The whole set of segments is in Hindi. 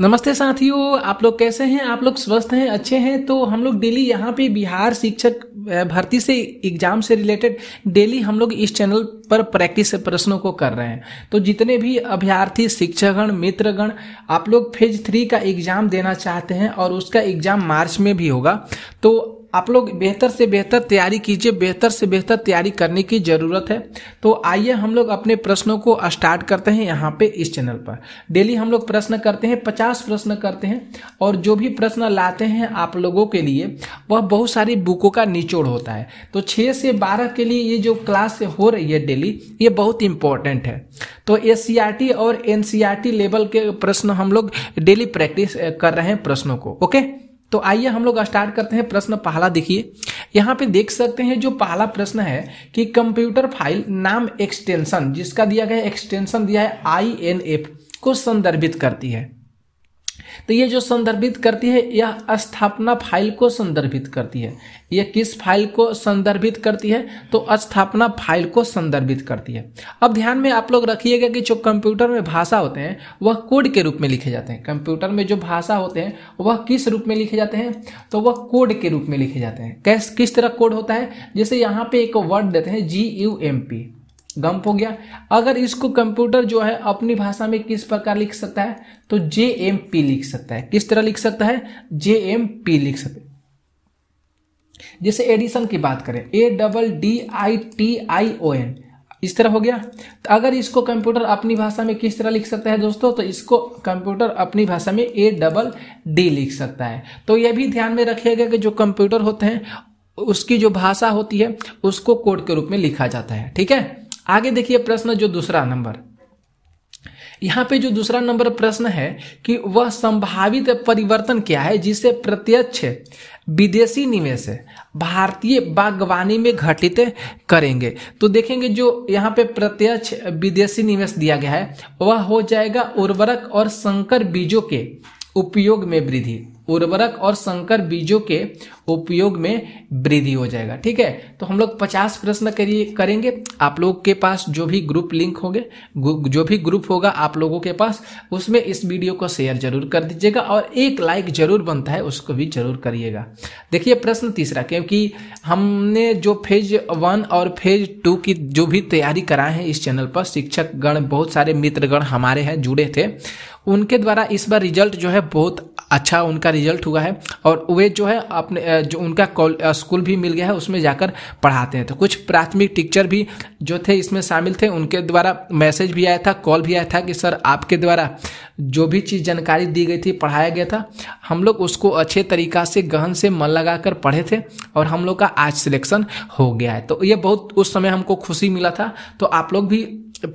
नमस्ते साथियों आप लोग कैसे हैं आप लोग स्वस्थ हैं अच्छे हैं तो हम लोग डेली यहाँ पे बिहार शिक्षक भर्ती से एग्जाम से रिलेटेड डेली हम लोग इस चैनल पर प्रैक्टिस प्रश्नों को कर रहे हैं तो जितने भी अभ्यर्थी शिक्षकगण मित्रगण आप लोग फेज थ्री का एग्जाम देना चाहते हैं और उसका एग्जाम मार्च में भी होगा तो आप लोग बेहतर से बेहतर तैयारी कीजिए बेहतर से बेहतर तैयारी करने की ज़रूरत है तो आइए हम लोग अपने प्रश्नों को स्टार्ट करते हैं यहाँ पे इस चैनल पर डेली हम लोग प्रश्न करते हैं पचास प्रश्न करते हैं और जो भी प्रश्न लाते हैं आप लोगों के लिए वह बहुत सारी बुकों का निचोड़ होता है तो छः से बारह के लिए ये जो क्लास हो रही है डेली ये बहुत इंपॉर्टेंट है तो एस e और एन लेवल e के प्रश्न हम लोग डेली प्रैक्टिस कर रहे हैं प्रश्नों को ओके तो आइए हम लोग स्टार्ट करते हैं प्रश्न पहला देखिए यहाँ पे देख सकते हैं जो पहला प्रश्न है कि कंप्यूटर फाइल नाम एक्सटेंशन जिसका दिया गया एक्सटेंशन दिया है आई एन एफ को संदर्भित करती है तो ये जो संदर्भित करती है यह स्थापना फाइल को संदर्भित करती है यह किस फाइल को संदर्भित करती है तो स्थापना फाइल को संदर्भित करती है अब ध्यान में आप लोग रखिएगा कि जो कंप्यूटर में भाषा होते हैं वह कोड के रूप में लिखे जाते हैं कंप्यूटर में जो भाषा होते हैं वह किस रूप में लिखे जाते हैं तो वह कोड के रूप में लिखे जाते हैं कैस किस तरह कोड होता है जैसे यहाँ पे एक वर्ड देते हैं G U M P dump हो गया अगर इसको कंप्यूटर जो है अपनी भाषा में किस प्रकार लिख सकता है तो जे एम पी लिख सकता है किस तरह लिख सकता है जे एम पी लिख सकता है जैसे एडिशन की बात करें A double D I T I O N इस तरह हो गया तो अगर इसको कंप्यूटर अपनी भाषा में किस तरह लिख सकता है दोस्तों तो इसको कंप्यूटर अपनी भाषा में ए डबल डी लिख सकता है तो यह भी ध्यान में रखिएगा कि जो कंप्यूटर होते हैं उसकी जो भाषा होती है उसको कोड के रूप में लिखा जाता है ठीक है आगे देखिए प्रश्न जो दूसरा नंबर यहाँ पे जो दूसरा नंबर प्रश्न है कि वह संभावित परिवर्तन क्या है जिसे प्रत्यक्ष विदेशी निवेश भारतीय बागवानी में घटित करेंगे तो देखेंगे जो यहाँ पे प्रत्यक्ष विदेशी निवेश दिया गया है वह हो जाएगा उर्वरक और संकर बीजों के उपयोग में वृद्धि उर्वरक और संकर बीजों के उपयोग में वृद्धि हो जाएगा ठीक है तो हम लोग 50 प्रश्न करिए करेंगे आप लोग के पास जो भी ग्रुप लिंक होंगे जो भी ग्रुप होगा आप लोगों के पास उसमें इस वीडियो को शेयर जरूर कर दीजिएगा और एक लाइक जरूर बनता है उसको भी जरूर करिएगा देखिए प्रश्न तीसरा क्योंकि हमने जो फेज वन और फेज टू की जो भी तैयारी कराए हैं इस चैनल पर शिक्षक गण बहुत सारे मित्रगण हमारे हैं जुड़े थे उनके द्वारा इस बार रिजल्ट जो है बहुत अच्छा उनका रिजल्ट हुआ है और वे जो है अपने जो उनका स्कूल भी मिल गया है उसमें जाकर पढ़ाते हैं तो कुछ प्राथमिक टीचर भी जो थे इसमें शामिल थे उनके द्वारा मैसेज भी आया था कॉल भी आया था कि सर आपके द्वारा जो भी चीज़ जानकारी दी गई थी पढ़ाया गया था हम लोग उसको अच्छे तरीका से गहन से मन लगा कर पढ़े थे और हम लोग का आज सिलेक्शन हो गया है तो ये बहुत उस समय हमको खुशी मिला था तो आप लोग भी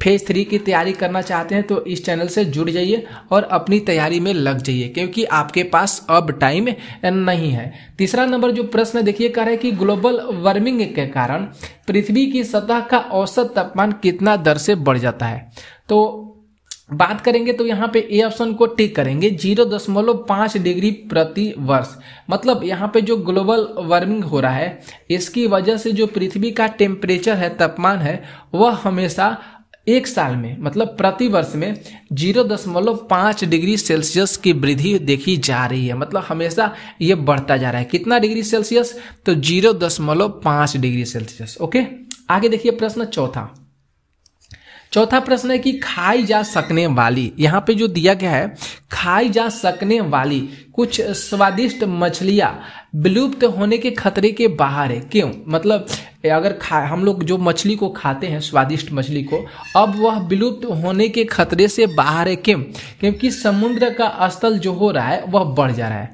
फेज थ्री की तैयारी करना चाहते हैं तो इस चैनल से जुड़ जाइए और अपनी तैयारी में लग जाइए क्योंकि आपके पास अब टाइम नहीं है तीसरा नंबर जो प्रश्न देखिए कह रहा है कि ग्लोबल वार्मिंग के कारण पृथ्वी की सतह का औसत तापमान कितना दर से बढ़ जाता है तो बात करेंगे तो यहाँ पे ए ऑप्शन को टिक करेंगे जीरो दशमलव पाँच डिग्री प्रति वर्ष मतलब यहाँ पे जो ग्लोबल वार्मिंग हो रहा है इसकी वजह से जो पृथ्वी का टेम्परेचर है तापमान है वह हमेशा एक साल में मतलब प्रति वर्ष में जीरो दशमलव पाँच डिग्री सेल्सियस की वृद्धि देखी जा रही है मतलब हमेशा ये बढ़ता जा रहा है कितना डिग्री सेल्सियस तो जीरो दशमलव पाँच डिग्री सेल्सियस ओके आगे देखिए प्रश्न चौथा चौथा प्रश्न है कि खाई जा सकने वाली यहाँ पे जो दिया गया है खाई जा सकने वाली कुछ स्वादिष्ट मछलियाँ विलुप्त होने के खतरे के बाहर है क्यों मतलब अगर खा हम लोग जो मछली को खाते हैं स्वादिष्ट मछली को अब वह विलुप्त होने के खतरे से बाहर है क्यों क्योंकि समुद्र का स्थल जो हो रहा है वह बढ़ जा रहा है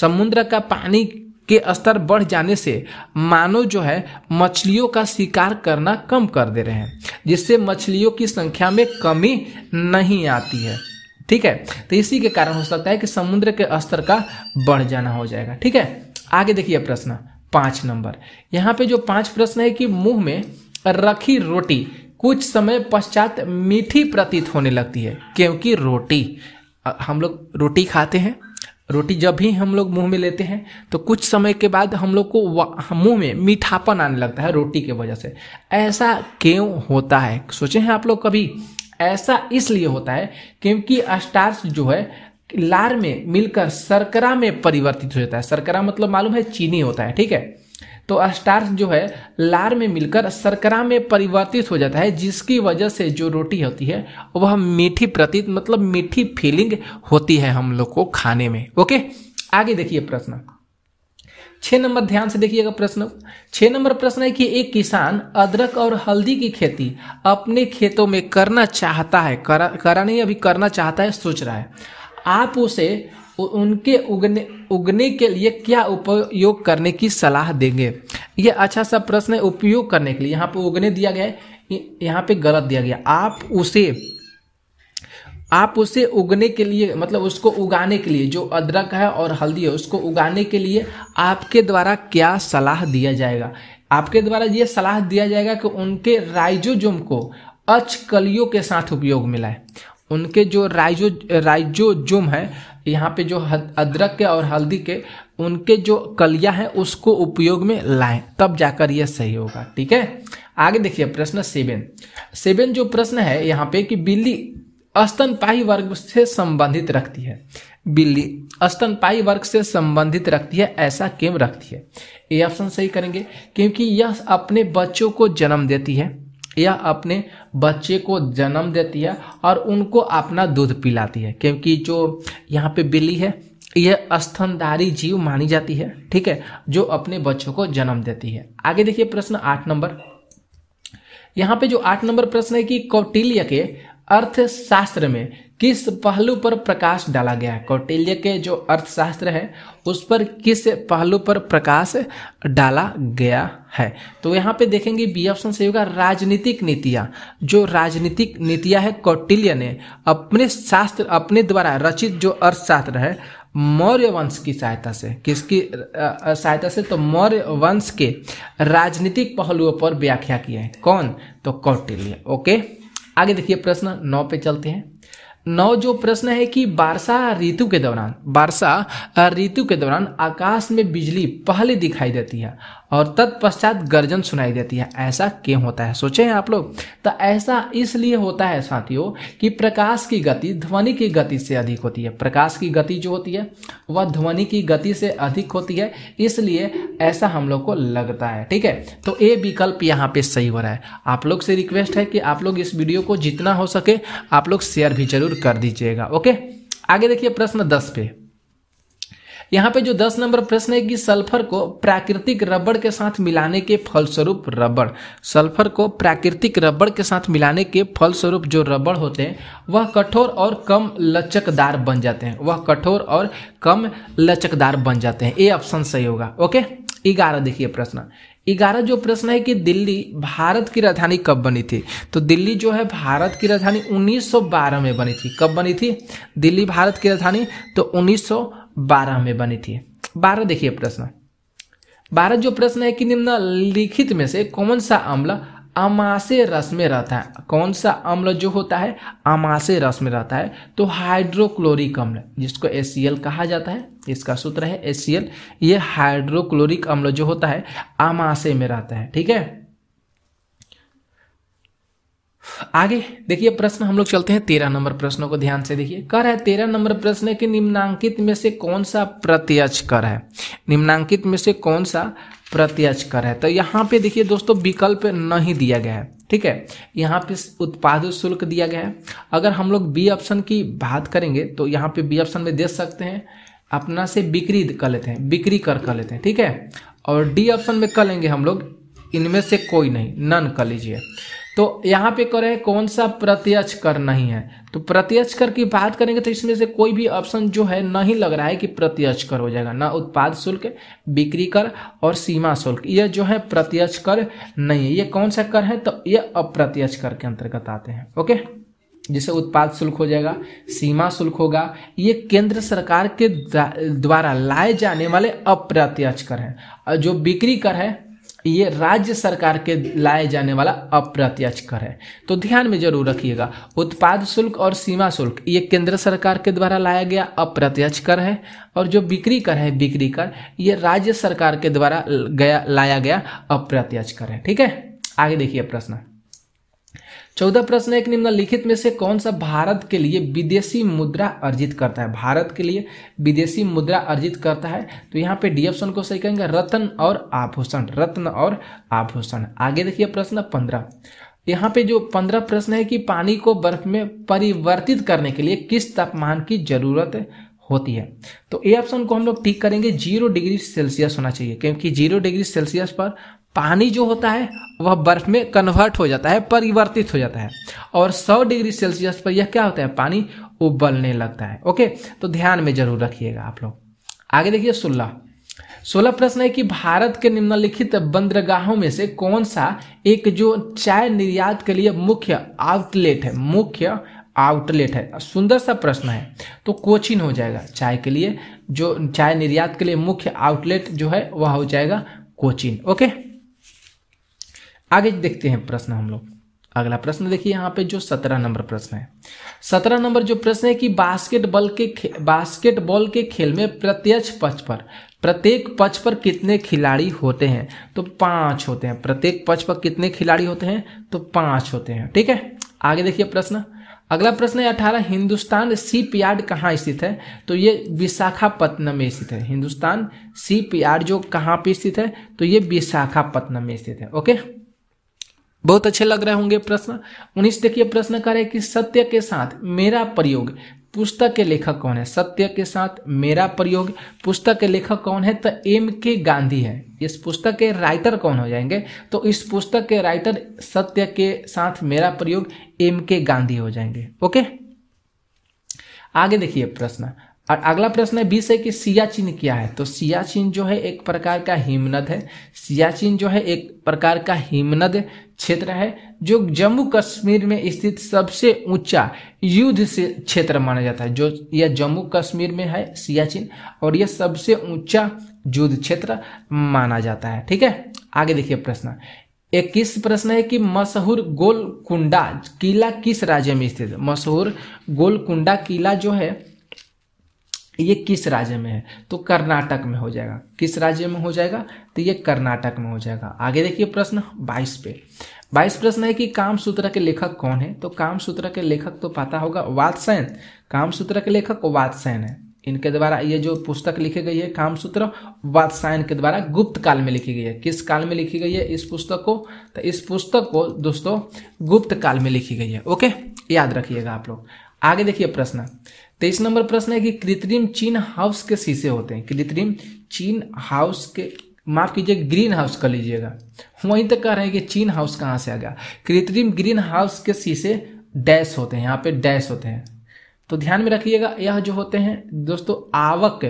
समुद्र का पानी के स्तर बढ़ जाने से मानव जो है मछलियों का शिकार करना कम कर दे रहे हैं जिससे मछलियों की संख्या में कमी नहीं आती है ठीक है तो इसी के कारण हो सकता है कि समुद्र के स्तर का बढ़ जाना हो जाएगा ठीक है आगे देखिए प्रश्न पांच नंबर यहाँ पे जो पांच प्रश्न है कि मुंह में रखी रोटी कुछ समय पश्चात मीठी प्रतीत होने लगती है क्योंकि रोटी हम लोग रोटी खाते हैं रोटी जब भी हम लोग मुंह में लेते हैं तो कुछ समय के बाद हम लोग को मुंह में मीठापन आने लगता है रोटी के वजह से ऐसा क्यों होता है सोचे हैं आप लोग कभी ऐसा इसलिए होता है क्योंकि स्टार्स जो है लार में मिलकर शर्करा में परिवर्तित हो जाता है शर्करा मतलब मालूम है चीनी होता है ठीक है तो स्टार्च जो है लार में मिलकर सरकरा में परिवर्तित हो जाता है जिसकी वजह से जो रोटी होती है वह मीठी प्रतीत मतलब मीठी फीलिंग होती है हम लोग को खाने में ओके आगे देखिए प्रश्न छह नंबर ध्यान से देखिएगा प्रश्न छह नंबर प्रश्न है कि एक किसान अदरक और हल्दी की खेती अपने खेतों में करना चाहता है करा, करा नहीं अभी करना चाहता है सोच रहा है आप उसे उनके उगने उगने के लिए क्या उपयोग करने की सलाह देंगे ये अच्छा सा प्रश्न है उपयोग करने के लिए यहाँ पे उगने दिया गया है यहाँ पे गलत दिया गया आप उसे आप उसे उगने के लिए मतलब उसको उगाने के लिए जो अदरक है और हल्दी है उसको उगाने के लिए आपके द्वारा क्या सलाह दिया जाएगा आपके द्वारा ये सलाह दिया जाएगा कि उनके राइजोजोम को अच कलियों के साथ उपयोग मिलाए उनके जो राइजो राइजोजोम है यहाँ पे जो अदरक के और हल्दी के उनके जो कलिया हैं उसको उपयोग में लाएं तब जाकर यह सही होगा ठीक है आगे देखिए प्रश्न सेवन सेवन जो प्रश्न है यहाँ पे कि बिल्ली अस्तनपाही वर्ग से संबंधित रखती है बिल्ली अस्तनपाई वर्ग से संबंधित रखती है ऐसा क्यों रखती है ये ऑप्शन सही करेंगे क्योंकि यह अपने बच्चों को जन्म देती है या अपने बच्चे को जन्म देती है और उनको अपना दूध पिलाती है क्योंकि जो यहाँ पे बिल्ली है यह स्तनधारी जीव मानी जाती है ठीक है जो अपने बच्चों को जन्म देती है आगे देखिए प्रश्न आठ नंबर यहाँ पे जो आठ नंबर प्रश्न है कि कौटिल्य के अर्थशास्त्र में किस पहलू पर प्रकाश डाला गया है कौटिल्य के जो अर्थशास्त्र है उस पर किस पहलू पर प्रकाश डाला गया है तो यहाँ पे देखेंगे बी ऑप्शन सही होगा राजनीतिक नीतियाँ जो राजनीतिक नीतियाँ है कौटिल्य ने अपने शास्त्र अपने द्वारा रचित जो अर्थशास्त्र है मौर्य वंश की सहायता से किसकी सहायता से तो मौर्य वंश के राजनीतिक पहलुओं पर व्याख्या किए हैं कौन तो कौटिल्य ओके आगे देखिए प्रश्न नौ पे चलते हैं नौ जो प्रश्न है कि वर्षा ऋतु के दौरान वर्षा ऋतु के दौरान आकाश में बिजली पहले दिखाई देती है और तत्पश्चात गर्जन सुनाई देती है ऐसा क्यों होता है सोचे आप लोग तो ऐसा इसलिए होता है साथियों कि प्रकाश की गति ध्वनि की गति से अधिक होती है प्रकाश की गति जो होती है वह ध्वनि की गति से अधिक होती है इसलिए ऐसा हम लोग को लगता है ठीक है तो ये विकल्प यहाँ पे सही हो रहा है आप लोग से रिक्वेस्ट है कि आप लोग इस वीडियो को जितना हो सके आप लोग शेयर भी जरूर कर दीजिएगा ओके आगे देखिए प्रश्न दस पे यहाँ पे जो दस नंबर प्रश्न है कि सल्फर को प्राकृतिक रबड़ के साथ मिलाने के फलस्वरूप रबड़ सल्फर को प्राकृतिक रबड़ के साथ मिलाने के फलस्वरूप जो रबड़ होते हैं वह कठोर और कम लचकदार बन जाते हैं वह कठोर और कम लचकदार बन जाते हैं ये ऑप्शन सही होगा ओके ग्यारह देखिए प्रश्न ग्यारह जो प्रश्न है कि दिल्ली भारत की राजधानी कब बनी थी तो दिल्ली जो है भारत की राजधानी 1912 में बनी थी कब बनी थी दिल्ली भारत की राजधानी तो बारह में बनी थी बारह देखिए प्रश्न बारह जो प्रश्न है कि निम्नलिखित में से कौन सा अम्ल अमाशय रस में रहता है कौन सा अम्ल जो होता है अमाशय रस में रहता है तो हाइड्रोक्लोरिक अम्ल जिसको एस कहा जाता है इसका सूत्र है एस ये हाइड्रोक्लोरिक अम्ल जो होता है अमाशय में रहता है ठीक है आगे देखिए प्रश्न हम लोग चलते हैं तेरह नंबर प्रश्नों को ध्यान से देखिए कर है तेरह नंबर प्रश्न है कि निम्नांकित में से कौन सा प्रत्यक्ष कर है निम्नांकित में से कौन सा प्रत्यक्ष कर है तो यहाँ पे देखिए दोस्तों विकल्प नहीं दिया गया है ठीक है यहाँ पे उत्पाद शुल्क दिया गया है अगर हम लोग बी ऑप्शन की बात करेंगे तो यहाँ पे बी ऑप्शन में दे सकते हैं अपना से बिक्री कर लेते हैं बिक्री कर कर लेते हैं ठीक है और डी ऑप्शन में कर लेंगे हम लोग इनमें से कोई नहीं नन कर लीजिए तो यहाँ पे करें कौन सा प्रत्यक्ष कर नहीं है तो प्रत्यक्ष कर की बात करेंगे तो इसमें से कोई भी ऑप्शन जो है नहीं लग रहा है कि प्रत्यक्ष कर हो जाएगा ना उत्पाद शुल्क बिक्री कर और सीमा शुल्क ये जो है प्रत्यक्ष कर नहीं है ये कौन सा कर है तो ये अप्रत्यक्ष कर के अंतर्गत आते हैं ओके जैसे उत्पाद शुल्क हो जाएगा सीमा शुल्क होगा ये केंद्र सरकार के द्वारा लाए जाने वाले अप्रत्यक्ष कर हैं जो बिक्री कर है ये राज्य सरकार के लाए जाने वाला अप्रत्यक्ष कर है तो ध्यान में जरूर रखिएगा उत्पाद शुल्क और सीमा शुल्क ये केंद्र सरकार के द्वारा लाया गया अप्रत्यक्ष कर है और जो बिक्री कर है बिक्री कर ये राज्य सरकार के द्वारा गया लाया गया अप्रत्यक्ष कर है ठीक है आगे देखिए प्रश्न चौदह प्रश्न एक निम्नलिखित में से कौन सा भारत के लिए विदेशी मुद्रा अर्जित करता है भारत के लिए विदेशी मुद्रा अर्जित करता है तो यहाँ पे डी ऑप्शन को सही कहेंगे रत्न और आभूषण रत्न और आभूषण आगे देखिए प्रश्न पंद्रह यहाँ पे जो पंद्रह प्रश्न है कि पानी को बर्फ में परिवर्तित करने के लिए किस तापमान की जरूरत है? होती है तो ए ऑप्शन को हम लोग ठीक करेंगे जीरो डिग्री सेल्सियस होना चाहिए क्योंकि जीरो डिग्री सेल्सियस पर पानी जो होता है वह बर्फ में कन्वर्ट हो जाता है परिवर्तित हो जाता है और 100 डिग्री सेल्सियस पर यह क्या होता है पानी उबलने लगता है ओके तो ध्यान में जरूर रखिएगा आप लोग आगे देखिए सोलह सोलह प्रश्न है कि भारत के निम्नलिखित बंदरगाहों में से कौन सा एक जो चाय निर्यात के लिए मुख्य आउटलेट है मुख्य आउटलेट है सुंदर सा प्रश्न है तो कोचिन हो जाएगा चाय के लिए जो चाय निर्यात के लिए मुख्य आउटलेट जो है वह हो जाएगा कोचिन ओके आगे देखते हैं प्रश्न हम लोग अगला प्रश्न देखिए यहाँ पे जो सत्रह नंबर प्रश्न है सत्रह नंबर जो प्रश्न है कि बास्केटबॉल के बास्केटबॉल के खेल में प्रत्यक्ष पक्ष पर प्रत्येक पक्ष पर कितने खिलाड़ी होते हैं तो पांच होते हैं प्रत्येक पक्ष पर कितने खिलाड़ी होते हैं तो पांच होते हैं ठीक है आगे देखिए प्रश्न अगला प्रश्न है अठारह हिंदुस्तान सीप यार्ड कहाँ स्थित है तो ये विशाखापत्तनम में स्थित है हिंदुस्तान सीप यार्ड जो कहाँ पे स्थित है तो ये विशाखापत्तनम में स्थित है ओके बहुत अच्छे लग रहे होंगे प्रश्न उन्नीस देखिए प्रश्न रहे कि सत्य के साथ मेरा प्रयोग पुस्तक के लेखक कौन है सत्य के साथ मेरा प्रयोग पुस्तक के लेखक कौन है तो एम के गांधी है इस पुस्तक के राइटर कौन हो जाएंगे तो इस पुस्तक के राइटर सत्य के साथ मेरा प्रयोग एम के गांधी हो जाएंगे ओके आगे देखिए प्रश्न और अगला प्रश्न है बीस है कि सियाचिन क्या है तो सियाचिन जो है एक प्रकार का हिमनद है सियाचिन जो है एक प्रकार का हिमनद क्षेत्र है जो जम्मू कश्मीर में स्थित सबसे ऊंचा युद्ध से क्षेत्र माना जाता है जो यह जम्मू कश्मीर में है सियाचिन और यह सबसे ऊंचा युद्ध क्षेत्र माना जाता है ठीक है आगे देखिए प्रश्न इक्कीस प्रश्न है कि मशहूर गोलकुंडा किला किस राज्य में स्थित है मशहूर गोलकुंडा किला जो है ये किस राज्य में है तो कर्नाटक में हो जाएगा किस राज्य में हो जाएगा तो ये कर्नाटक में हो जाएगा आगे देखिए प्रश्न बाईस पे बाईस प्रश्न है कि कामसूत्र के लेखक कौन है तो कामसूत्र के लेखक तो पता होगा वात्सायन कामसूत्र के लेखक वात्सायन है इनके द्वारा ये जो पुस्तक लिखी गई है कामसूत्र वात्सायन के द्वारा गुप्त काल में लिखी गई है किस काल में लिखी गई है इस पुस्तक को तो इस पुस्तक को दोस्तों गुप्त काल में लिखी गई है ओके याद रखिएगा आप लोग आगे देखिए प्रश्न तेईस नंबर प्रश्न है कि कृत्रिम चीन हाउस के शीशे होते हैं कृत्रिम चीन हाउस के माफ कीजिए ग्रीन हाउस कर लीजिएगा वहीं तक कह रहे हैं कि चीन हाउस कहाँ से आ गया कृत्रिम ग्रीन हाउस के शीशे डैश होते हैं यहाँ पे डैश होते हैं तो ध्यान में रखिएगा यह जो होते हैं दोस्तों आवक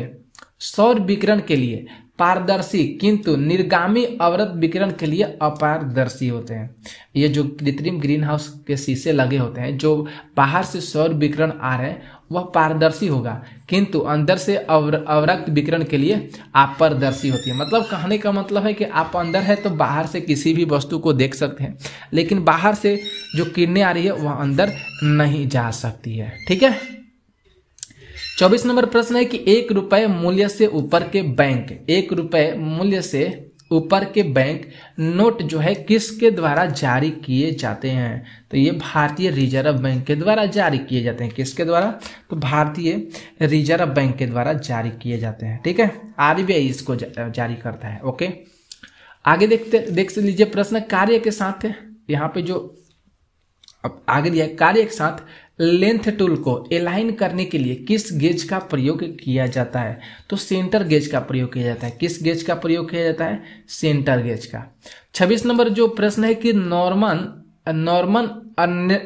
सौर विकिरण के लिए पारदर्शी किंतु निर्गामी अवरत विकिरण के लिए अपारदर्शी होते हैं ये जो कृत्रिम ग्रीन हाउस के शीशे लगे होते हैं जो बाहर से सौर विकिरण आ रहे हैं वह पारदर्शी होगा किंतु अंदर से अवर, अवरक्त विकिरण के लिए अपारदर्शी होती है मतलब कहने का मतलब है कि आप अंदर है तो बाहर से किसी भी वस्तु को देख सकते हैं लेकिन बाहर से जो किरणें आ रही है वह अंदर नहीं जा सकती है ठीक है चौबीस नंबर प्रश्न है कि एक रुपये मूल्य से ऊपर के बैंक एक रुपये मूल्य से ऊपर के बैंक नोट जो है किसके द्वारा जारी किए जाते हैं तो ये भारतीय रिजर्व बैंक के द्वारा जारी किए जाते हैं किसके द्वारा तो भारतीय रिजर्व बैंक के द्वारा जारी किए जाते हैं ठीक है आरबीआई इसको जारी करता है ओके आगे देखते देख लीजिए प्रश्न कार्य के साथ यहाँ पे जो अब आगे दिया कार्य के साथ लेंथ टूल को एलाइन करने के लिए किस गेज का प्रयोग किया जाता है तो सेंटर गेज का प्रयोग किया जाता है किस गेज का प्रयोग किया जाता है सेंटर गेज का 26 नंबर जो प्रश्न है कि Norman Norman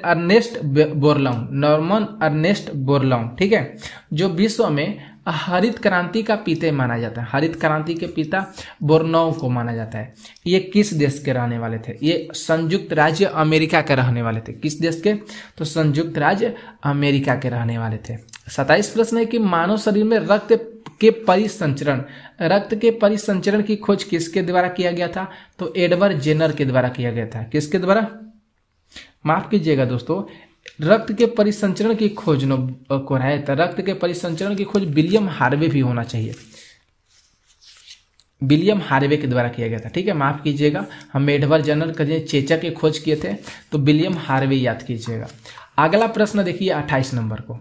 Ernest Borlaug Norman Ernest Borlaug ठीक है जो विश्व में हरित क्रांति का पिता माना जाता है हरित क्रांति के पिता बोर्नोव को माना जाता है ये किस देश के रहने वाले थे ये संयुक्त राज्य अमेरिका के रहने वाले थे किस देश के तो संयुक्त राज्य अमेरिका के रहने वाले थे सताइस प्रश्न है कि मानव शरीर में रक्त के परिसंचरण रक्त के परिसंचरण की खोज किसके द्वारा किया गया था तो एडवर्ड जेनर के द्वारा किया गया था किसके द्वारा माफ कीजिएगा दोस्तों रक्त के परिसंचरण की खोज को है तो रक्त के परिसंचरण की खोज विलियम हार्वे भी होना चाहिए विलियम हार्वे के द्वारा किया गया था ठीक है माफ कीजिएगा हम मेढवर जनरल करें चेचा की खोज किए थे तो विलियम हार्वे याद कीजिएगा अगला प्रश्न देखिए अट्ठाईस नंबर को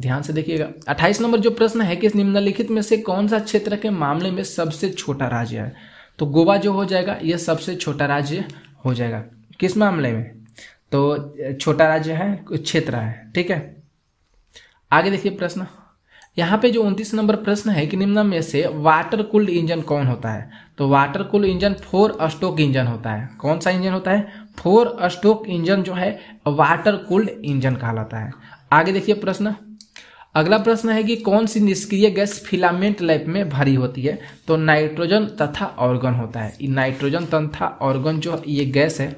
ध्यान से देखिएगा अट्ठाईस नंबर जो प्रश्न है कि निम्नलिखित में से कौन सा क्षेत्र के मामले में सबसे छोटा राज्य है तो गोवा जो हो जाएगा यह सबसे छोटा राज्य हो जाएगा किस मामले में तो छोटा राज्य है क्षेत्र है ठीक है आगे देखिए प्रश्न यहाँ पे जो उन्तीस नंबर प्रश्न है कि निम्न में से वाटर कूल्ड इंजन कौन होता है तो water cooled engine four stroke engine होता है कौन सा इंजन होता है फोर स्टोक इंजन जो है वाटर कूल्ड इंजन कहलाता है आगे देखिए प्रश्न अगला प्रश्न है कि कौन सी निष्क्रिय गैस फिलामेंट लाइफ में भरी होती है तो नाइट्रोजन तथा ऑर्गन होता है नाइट्रोजन तथा ऑर्गन जो ये गैस है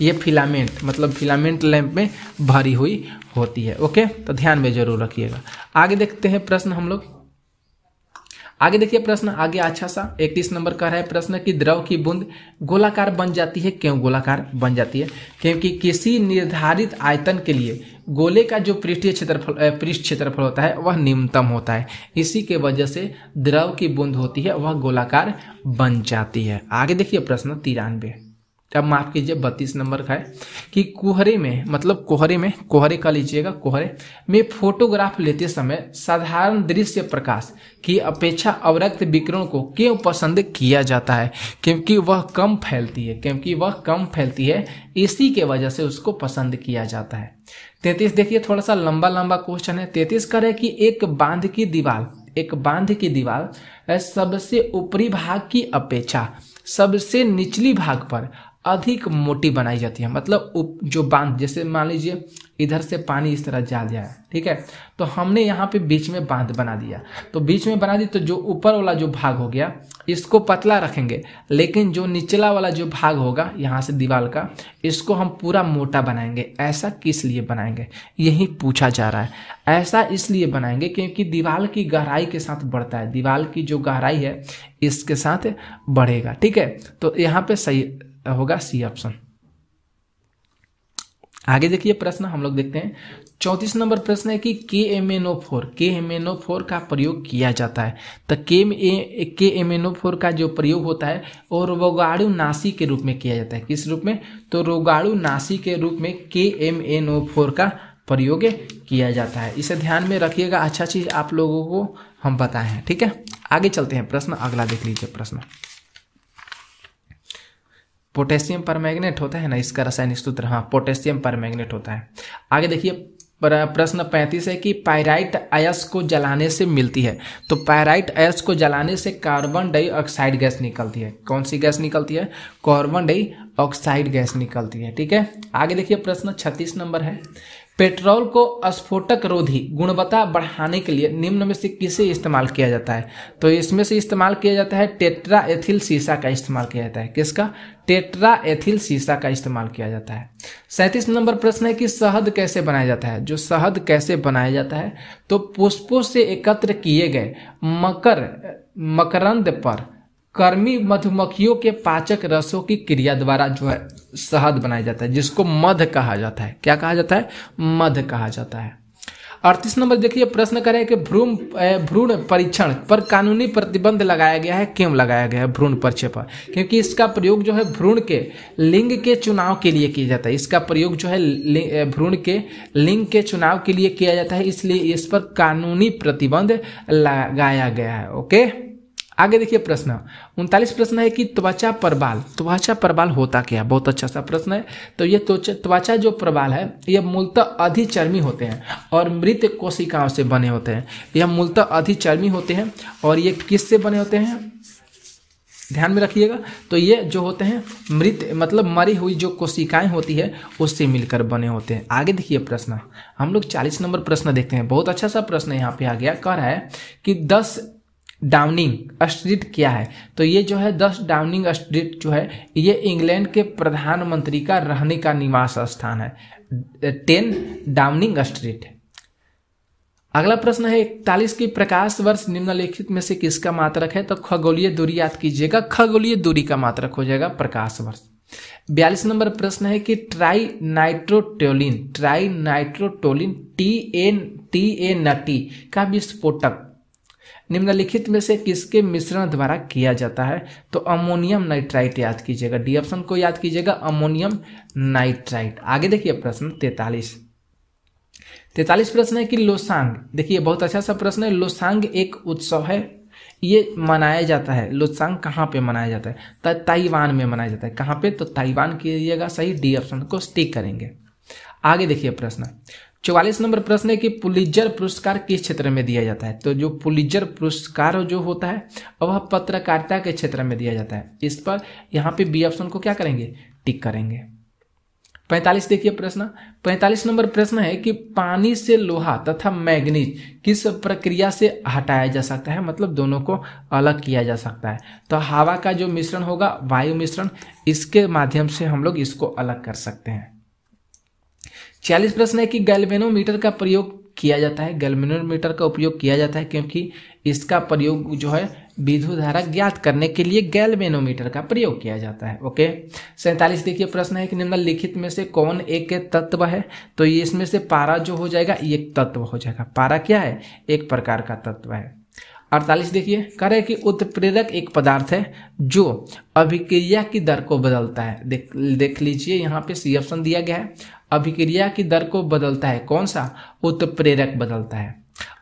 ये फिलामेंट मतलब फिलामेंट लैंप में भरी हुई होती है ओके तो ध्यान में जरूर रखिएगा आगे देखते हैं प्रश्न हम लोग आगे देखिए प्रश्न आगे अच्छा सा इकतीस नंबर का है प्रश्न कि द्रव की बूंद गोलाकार बन जाती है क्यों गोलाकार बन जाती है क्योंकि किसी निर्धारित आयतन के लिए गोले का जो पृष्ठीय क्षेत्रफल पृष्ठ क्षेत्रफल होता है वह निम्नतम होता है इसी के वजह से द्रव की बूंद होती है वह गोलाकार बन जाती है आगे देखिए प्रश्न तिरानवे अब माफ़ कीजिए बत्तीस नंबर का है कि कोहरे में मतलब कोहरे में कोहरे का लीजिएगा कोहरे में फोटोग्राफ लेते समय साधारण दृश्य प्रकाश की अपेक्षा अवरक्त विकिरण को क्यों पसंद किया जाता है क्योंकि वह कम फैलती है क्योंकि वह कम फैलती है इसी के वजह से उसको पसंद किया जाता है तैतीस देखिए थोड़ा सा लंबा लंबा क्वेश्चन है तैतीस करे है कि एक बांध की दीवार एक बांध की दीवार सबसे ऊपरी भाग की अपेक्षा सबसे निचली भाग पर अधिक मोटी बनाई जाती है मतलब उप जो बांध जैसे मान लीजिए इधर से पानी इस तरह जा जाए ठीक है तो हमने यहाँ पे बीच में बांध बना दिया तो बीच में बना दी तो जो ऊपर वाला जो भाग हो गया इसको पतला रखेंगे लेकिन जो निचला वाला जो भाग होगा यहाँ से दीवार का इसको हम पूरा मोटा बनाएंगे ऐसा किस लिए बनाएंगे यही पूछा जा रहा है ऐसा इसलिए बनाएंगे क्योंकि दीवार की गहराई के साथ बढ़ता है दीवार की जो गहराई है इसके साथ बढ़ेगा ठीक है तो यहाँ पे सही होगा सी ऑप्शन आगे देखिए प्रश्न हम लोग देखते हैं चौंतीस नंबर प्रश्न है कि K M N O four K M N O four का प्रयोग किया जाता है तो के ए के एम एन ओ फोर का जो प्रयोग होता है वो रोगाणु नासी के रूप में किया जाता है किस रूप में तो रोगाणु नासी के रूप में के एम एन ओ फोर का प्रयोग किया जाता है इसे ध्यान में रखिएगा अच्छा चीज़ आप लोगों को हम बताए हैं ठीक है आगे चलते हैं प्रश्न अगला देख लीजिए प्रश्न पोटेशियम पर होता है ना इसका रासायनिक सूत्र हाँ पोटेशियम पर होता है आगे देखिए प्रश्न पैंतीस है कि पायराइट अयस को जलाने से मिलती है तो पायराइट अयस को जलाने से कार्बन डाइऑक्साइड गैस निकलती है कौन सी गैस निकलती है कार्बन डाइऑक्साइड गैस निकलती है ठीक है आगे देखिए प्रश्न छत्तीस नंबर है पेट्रोल को स्फोटक रोधी गुणवत्ता बढ़ाने के लिए निम्न में से किसे इस्तेमाल किया जाता है तो इसमें से इस्तेमाल किया जाता है टेट्रा एथिल सीसा का इस्तेमाल किया जाता है किसका टेट्रा एथिल सीसा का इस्तेमाल किया जाता है सैंतीस नंबर प्रश्न है कि शहद कैसे बनाया जाता है जो शहद कैसे बनाया जाता है तो पुष्पों से एकत्र किए गए मकर मकरंद पर कर्मी मधुमक्खियों के पाचक रसों की क्रिया द्वारा जो है शहद बनाया जाता है जिसको मध कहा जाता है क्या कहा जाता है मध कहा जाता है अड़तीस नंबर देखिए प्रश्न करें कि भ्रूण भ्रूण परीक्षण पर कानूनी प्रतिबंध लगाया गया है क्यों लगाया गया है भ्रूण परिचय पर क्योंकि इसका प्रयोग जो है भ्रूण के लिंग के चुनाव के लिए किया जाता है इसका प्रयोग जो है भ्रूण के लिंग के चुनाव के लिए किया जाता है इसलिए इस पर कानूनी प्रतिबंध लगाया गया है ओके आगे देखिए प्रश्न उनतालीस प्रश्न है कि त्वचा प्रबाल त्वचा प्रबाल होता क्या बहुत अच्छा सा प्रश्न है तो ये त्वचा जो प्रबाल है यह मूलतः अधिचर्मी होते हैं और मृत कोशिकाओं से बने होते हैं यह मूलतः अधिचर्मी होते हैं और ये किस से बने होते हैं ध्यान में रखिएगा तो ये जो होते हैं मृत मतलब मरी हुई जो कोशिकाएं होती है उससे मिलकर बने होते हैं आगे देखिए प्रश्न हम लोग चालीस नंबर प्रश्न देखते हैं बहुत अच्छा सा प्रश्न यहाँ पे आ गया कह रहा है कि दस डाउनिंग स्ट्रीट क्या है तो ये जो है दस डाउनिंग स्ट्रीट जो है ये इंग्लैंड के प्रधानमंत्री का रहने का निवास स्थान है टेन डाउनिंग स्ट्रीट अगला प्रश्न है इकतालीस की प्रकाश वर्ष निम्नलिखित में से किसका मात्रक है तो खगोलीय दूरी याद कीजिएगा खगोलीय दूरी का मात्रक हो जाएगा प्रकाश वर्ष बयालीस नंबर प्रश्न है कि tri nitrotoluene tri nitrotoluene T N T N T का विस्फोटक निम्नलिखित में से किसके मिश्रण द्वारा किया जाता है तो अमोनियम नाइट्राइट याद कीजिएगा डी ऑप्शन को याद कीजिएगा अमोनियम नाइट्राइट आगे देखिए प्रश्न तैतालीस तैतालीस प्रश्न है कि लोसांग देखिए बहुत अच्छा सा प्रश्न है लोसांग एक उत्सव है ये मनाया जाता है लोसांग कहाँ पे मनाया जाता है ताइवान में मनाया जाता है कहाँ पे तो ताइवान कीजिएगा सही डी ऑप्शन को स्टिक करेंगे आगे देखिए प्रश्न चौवालीस नंबर प्रश्न है कि पुलिजर पुरस्कार किस क्षेत्र में दिया जाता है तो जो पुलिजर पुरस्कार जो होता है वह पत्रकारिता के क्षेत्र में दिया जाता है इस पर यहाँ पे बी ऑप्शन को क्या करेंगे टिक करेंगे पैंतालीस देखिए प्रश्न पैंतालीस नंबर प्रश्न है कि पानी से लोहा तथा मैग्नीज किस प्रक्रिया से हटाया जा सकता है मतलब दोनों को अलग किया जा सकता है तो हवा का जो मिश्रण होगा वायु मिश्रण इसके माध्यम से हम लोग इसको अलग कर सकते हैं चालीस प्रश्न है कि गैल्वेनोमीटर का प्रयोग किया जाता है गैल्वेनोमीटर का उपयोग किया जाता है क्योंकि इसका प्रयोग जो है विद्युत धारा ज्ञात करने के लिए गैल्वेनोमीटर का प्रयोग किया जाता है ओके सैंतालीस देखिए प्रश्न है कि निम्नलिखित में से कौन एक तत्व है तो इसमें से पारा जो हो जाएगा एक तत्व हो जाएगा पारा क्या है एक प्रकार का तत्व है अड़तालीस देखिए कह रहे कि उत्प्रेरक एक पदार्थ है जो अभिक्रिया की दर को बदलता है देख देख लीजिए यहाँ पे सी ऑप्शन दिया गया है अभिक्रिया की दर को बदलता है कौन सा उत्प्रेरक बदलता है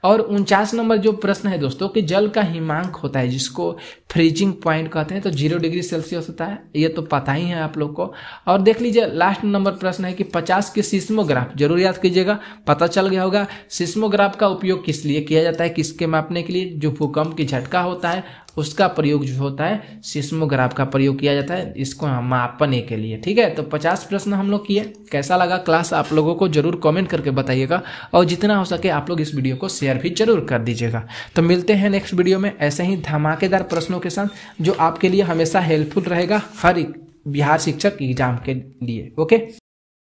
और उनचास नंबर जो प्रश्न है दोस्तों कि जल का हिमांक होता है जिसको फ्रीजिंग पॉइंट कहते हैं तो जीरो डिग्री सेल्सियस होता है ये तो पता ही है आप लोग को और देख लीजिए लास्ट नंबर प्रश्न है कि पचास के सिस्मोग्राफ जरूर याद कीजिएगा पता चल गया होगा सिस्मोग्राफ का उपयोग किस लिए किया जाता है किसके मापने के लिए जो भूकंप की झटका होता है उसका प्रयोग जो होता है सिस्मोग्राफ का प्रयोग किया जाता है इसको मापने के लिए ठीक है तो पचास प्रश्न हम लोग किए कैसा लगा क्लास आप लोगों को जरूर कमेंट करके बताइएगा और जितना हो सके आप लोग इस वीडियो को शेयर भी जरूर कर दीजिएगा तो मिलते हैं नेक्स्ट वीडियो में ऐसे ही धमाकेदार प्रश्नों के साथ जो आपके लिए हमेशा हेल्पफुल रहेगा हर एक बिहार शिक्षक एग्जाम के लिए ओके